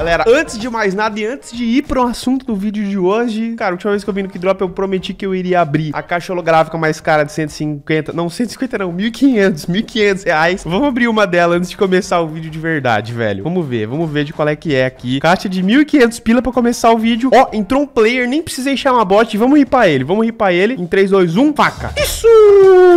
Galera, antes de mais nada e antes de ir para o assunto do vídeo de hoje, cara, a última vez que eu vim no Kidrop eu prometi que eu iria abrir a caixa holográfica mais cara de 150, não, 150 não, 1.500, 1.500 reais. Vamos abrir uma dela antes de começar o vídeo de verdade, velho. Vamos ver, vamos ver de qual é que é aqui. Caixa de 1.500 pila para começar o vídeo. Ó, oh, entrou um player, nem precisei chamar bot, vamos ripar ele, vamos ripar ele. Em 3, 2, 1, faca. Isso!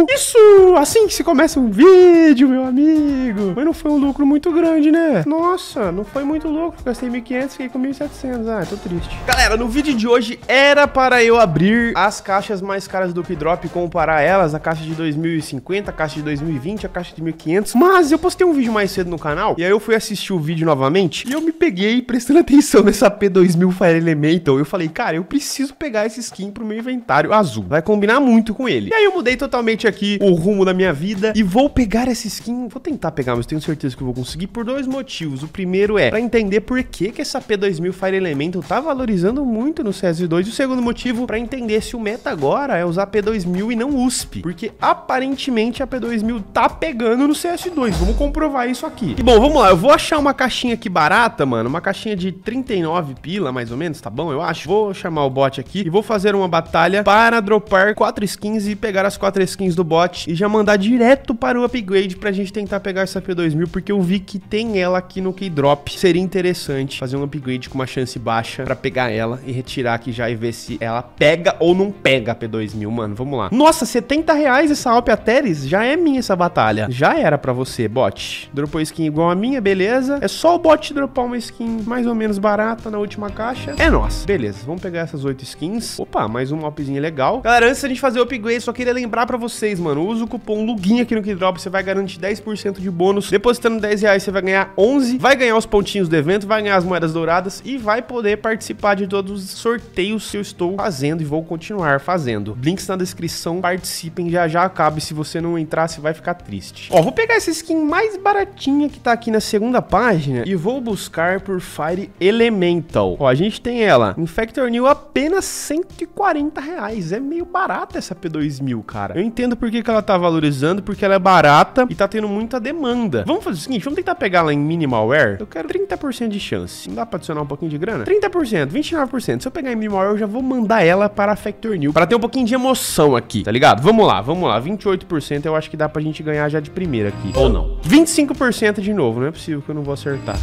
Isso! Assim que se começa um vídeo, meu amigo. Mas não foi um lucro muito grande, né? Nossa, não foi muito lucro, gastei 1.500, fiquei com 1.700. Ah, tô triste. Galera, no vídeo de hoje era para eu abrir as caixas mais caras do Kidrop, e comparar elas, a caixa de 2050, a caixa de 2020, a caixa de 1.500. Mas eu postei um vídeo mais cedo no canal, e aí eu fui assistir o vídeo novamente, e eu me peguei prestando atenção nessa P2000 Fire Elemental. Eu falei, cara, eu preciso pegar esse skin pro meu inventário azul. Vai combinar muito com ele. E aí eu mudei totalmente aqui o rumo da minha vida, e vou pegar essa skin, vou tentar pegar, mas tenho certeza que eu vou conseguir por dois motivos. O primeiro é pra entender por por que, que essa P2000 Fire Elemental tá valorizando muito no CS2. E o segundo motivo para entender se o meta agora é usar P2000 e não USP, porque aparentemente a P2000 tá pegando no CS2. Vamos comprovar isso aqui. E bom, vamos lá. Eu vou achar uma caixinha aqui barata, mano, uma caixinha de 39 pila, mais ou menos, tá bom? Eu acho. Vou chamar o bot aqui e vou fazer uma batalha para dropar 4 skins e pegar as 4 skins do bot e já mandar direto para o upgrade pra gente tentar pegar essa P2000, porque eu vi que tem ela aqui no Keydrop. Seria interessante interessante fazer um upgrade com uma chance baixa pra pegar ela e retirar aqui já e ver se ela pega ou não pega a P2000, mano. Vamos lá. Nossa, 70 reais essa Alpe Ateris? Já é minha essa batalha. Já era pra você, bot. Dropou skin igual a minha, beleza. É só o bot dropar uma skin mais ou menos barata na última caixa. É nossa. Beleza, vamos pegar essas 8 skins. Opa, mais um mopzinho legal. Galera, antes da gente fazer o upgrade, só queria lembrar pra vocês, mano. Usa o cupom LUGIN aqui no Kidrop, você vai garantir 10% de bônus. Depositando 10 reais, você vai ganhar 11. Vai ganhar os pontinhos do evento, vai ganhar as moedas douradas e vai poder participar de todos os sorteios que eu estou fazendo e vou continuar fazendo. Links na descrição, participem, já já acaba. E se você não entrar, você vai ficar triste. Ó, vou pegar essa skin mais baratinha que tá aqui na segunda página e vou buscar por Fire Elemental. Ó, a gente tem ela, Infector New, apenas 140 reais. É meio barata essa P2000, cara. Eu entendo por que, que ela tá valorizando, porque ela é barata e tá tendo muita demanda. Vamos fazer o seguinte, vamos tentar pegar ela em Minimal Wear. Eu quero 30% de chance. Não dá pra adicionar um pouquinho de grana? 30%, 29%. Se eu pegar a M maior, eu já vou mandar ela para a Factor New, pra ter um pouquinho de emoção aqui, tá ligado? Vamos lá, vamos lá. 28% eu acho que dá pra gente ganhar já de primeira aqui. Ou não. 25% de novo, não é possível que eu não vou acertar.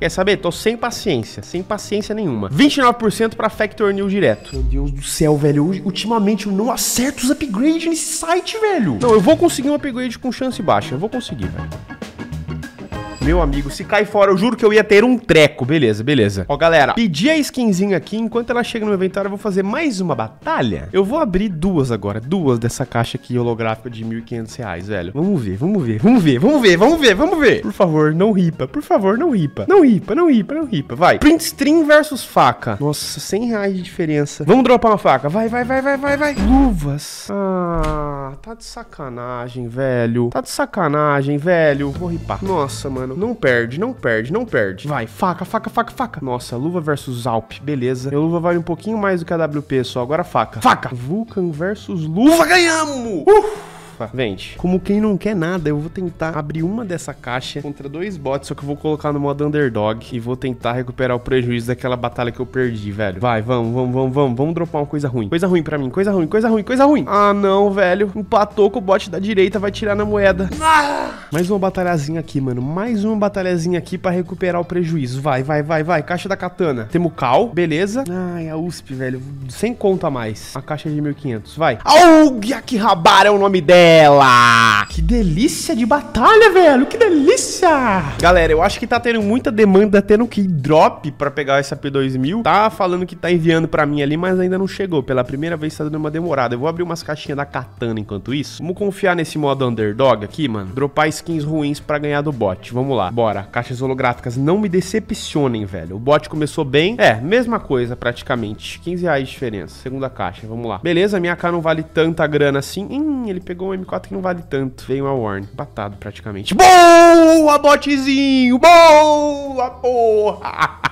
Quer saber? Tô sem paciência, sem paciência nenhuma. 29% pra Factor New direto. Meu Deus do céu, velho. ultimamente eu não acerto os upgrades nesse site, velho. Não, eu vou conseguir um upgrade com chance baixa. Eu vou conseguir, velho. Meu amigo, se cai fora, eu juro que eu ia ter um treco. Beleza, beleza. Ó, galera, pedi a skinzinha aqui. Enquanto ela chega no meu inventário, eu vou fazer mais uma batalha. Eu vou abrir duas agora. Duas dessa caixa aqui holográfica de 1.500 reais, velho. Vamos ver, vamos ver, vamos ver, vamos ver, vamos ver, vamos ver. Por favor, não ripa. Por favor, não ripa. Não ripa, não ripa, não ripa. Vai. Print stream versus faca. Nossa, 100 reais de diferença. Vamos dropar uma faca. Vai, vai, vai, vai, vai, vai. Luvas. Ah, tá de sacanagem, velho. Tá de sacanagem, velho. Vou ripar. Nossa, mano mano. Não perde, não perde, não perde. Vai, faca, faca, faca, faca. Nossa, luva versus Alp. Beleza. Minha luva vale um pouquinho mais do que a WP só. Agora faca. Faca! Vulcan versus luva. Ganhamos! Uh! garrafa, vende. Como quem não quer nada, eu vou tentar abrir uma dessa caixa contra dois bots, só que eu vou colocar no modo underdog e vou tentar recuperar o prejuízo daquela batalha que eu perdi, velho. Vai, vamos, vamos, vamos, vamos, vamos dropar uma coisa ruim. Coisa ruim pra mim, coisa ruim, coisa ruim, coisa ruim. Ah, não, velho. Empatou com o bot da direita, vai tirar na moeda. Ah! Mais uma batalhazinha aqui, mano. Mais uma batalhazinha aqui pra recuperar o prejuízo. Vai, vai, vai, vai. Caixa da katana. Temos cal, beleza. Ai, a USP, velho. Sem conta mais. A caixa de 1500, vai. Au, rabar é o nome dela. Que delícia de batalha, velho. Que delícia. Galera, eu acho que tá tendo muita demanda tendo que drop pra pegar essa P2000. Tá falando que tá enviando pra mim ali, mas ainda não chegou. Pela primeira vez tá dando uma demorada. Eu vou abrir umas caixinhas da Katana enquanto isso. Vamos confiar nesse modo underdog aqui, mano. Dropar skins ruins pra ganhar do bot. Vamos lá. Bora. Caixas holográficas não me decepcionem, velho. O bot começou bem. É, mesma coisa praticamente. 15 reais de diferença. Segunda caixa. Vamos lá. Beleza, minha K não vale tanta grana assim. Hum, ele pegou um M4 que não vale tanto. Veio uma Warn, batado praticamente. Boa, botezinho! Boa, porra!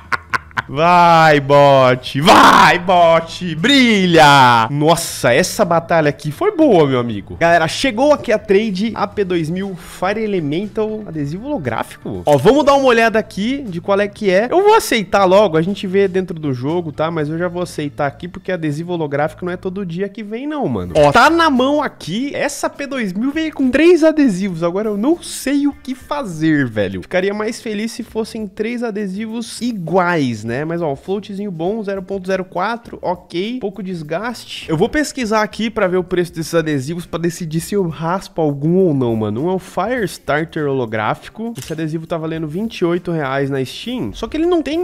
Vai, bot! Vai, bot! Brilha! Nossa, essa batalha aqui foi boa, meu amigo. Galera, chegou aqui a trade AP2000 Fire Elemental adesivo holográfico. Ó, vamos dar uma olhada aqui de qual é que é. Eu vou aceitar logo, a gente vê dentro do jogo, tá? Mas eu já vou aceitar aqui porque adesivo holográfico não é todo dia que vem não, mano. Ó, tá na mão aqui. Essa P2000 veio com três adesivos. Agora eu não sei o que fazer, velho. Ficaria mais feliz se fossem três adesivos iguais, né? Né? Mas ó, floatzinho bom, 0.04, ok, pouco desgaste. Eu vou pesquisar aqui para ver o preço desses adesivos para decidir se eu raspo algum ou não, mano. Um é o Firestarter holográfico. Esse adesivo tá valendo 28 reais na Steam, só que ele não tem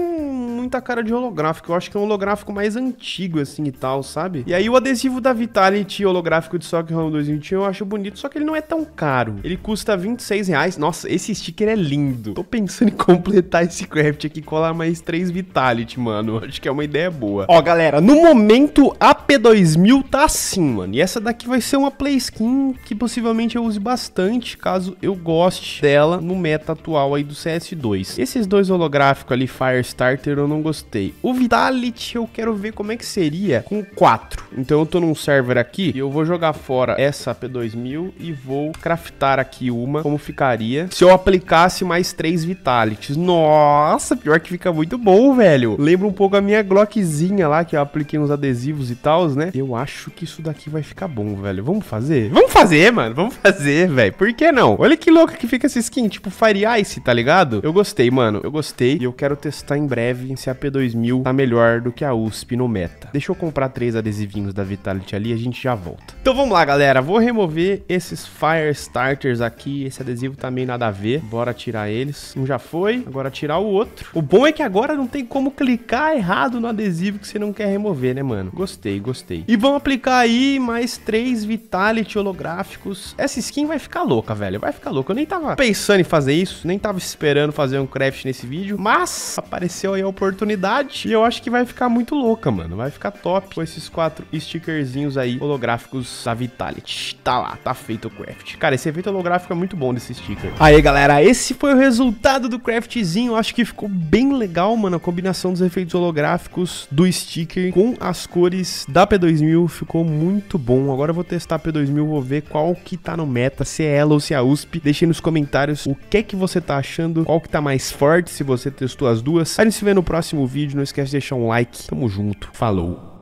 muita cara de holográfico. Eu acho que é um holográfico mais antigo, assim, e tal, sabe? E aí o adesivo da Vitality holográfico de Soccer Home 2021 eu acho bonito, só que ele não é tão caro. Ele custa 26 reais. Nossa, esse sticker é lindo. Tô pensando em completar esse craft aqui e colar mais 3 Vitality, mano. Acho que é uma ideia boa. Ó, galera, no momento a P2000 tá assim, mano. E essa daqui vai ser uma play skin que possivelmente eu use bastante, caso eu goste dela no meta atual aí do CS2. Esses dois holográficos ali, Firestarter, eu não não gostei. O Vitality eu quero ver como é que seria com 4. Então eu tô num server aqui e eu vou jogar fora essa P2000 e vou craftar aqui uma, como ficaria se eu aplicasse mais 3 Vitalities. Nossa, pior que fica muito bom, velho. Lembra um pouco a minha Glockzinha lá, que eu apliquei uns adesivos e tals, né? Eu acho que isso daqui vai ficar bom, velho. Vamos fazer? Vamos fazer, mano. Vamos fazer, velho. Por que não? Olha que louca que fica essa skin, tipo Fire Ice, tá ligado? Eu gostei, mano. Eu gostei e eu quero testar em breve se se a P2000 tá melhor do que a USP no meta. Deixa eu comprar três adesivinhos da Vitality ali e a gente já volta. Então vamos lá, galera. Vou remover esses Fire Starters aqui. Esse adesivo também tá meio nada a ver. Bora tirar eles. Um já foi. Agora tirar o outro. O bom é que agora não tem como clicar errado no adesivo que você não quer remover, né, mano? Gostei, gostei. E vamos aplicar aí mais três Vitality holográficos. Essa skin vai ficar louca, velho. Vai ficar louca. Eu nem tava pensando em fazer isso. Nem tava esperando fazer um craft nesse vídeo. Mas apareceu aí a oportunidade oportunidade. E eu acho que vai ficar muito louca, mano. Vai ficar top com esses quatro stickerzinhos aí holográficos da Vitality. Tá lá, tá feito o craft. Cara, esse efeito holográfico é muito bom desse sticker. Aí, galera, esse foi o resultado do craftzinho. Eu acho que ficou bem legal, mano, a combinação dos efeitos holográficos do sticker com as cores da P2000. Ficou muito bom. Agora eu vou testar a P2000, vou ver qual que tá no meta, se é ela ou se é a USP. Deixe nos comentários o que é que você tá achando, qual que tá mais forte, se você testou as duas. A gente se vê no próximo próximo vídeo. Não esquece de deixar um like. Tamo junto. Falou.